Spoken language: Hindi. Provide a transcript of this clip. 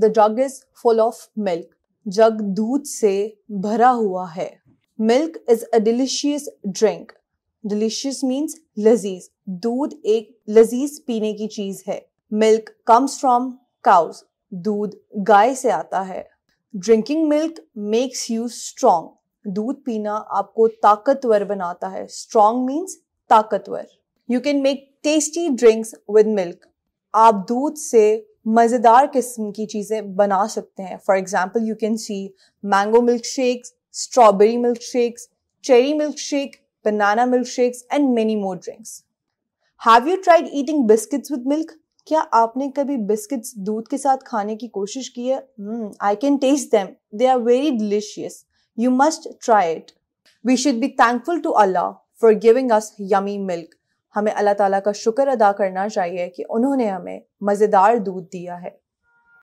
the jug is full of milk jug दूध से भरा हुआ है milk is a delicious drink delicious means लजीज दूध एक लजीज पीने की चीज है मिल्क कम्स फ्रॉम काउज दूध गाय से आता है drinking milk makes you strong दूध पीना आपको ताकतवर बनाता है स्ट्रॉन्ग मीन्स ताकतवर you can make tasty drinks with milk आप दूध से मज़ेदार किस्म की चीज़ें बना सकते हैं for example you can see mango milkshakes strawberry milkshakes cherry milkshake banana milkshakes and many more drinks have you tried eating biscuits with milk क्या आपने कभी बिस्किट्स दूध के साथ खाने की कोशिश की है I can taste them they are very delicious you must try it we should be thankful to Allah for giving us yummy milk हमें अल्लाह ताला का शुक्र अदा करना चाहिए कि उन्होंने हमें मज़ेदार दूध दिया है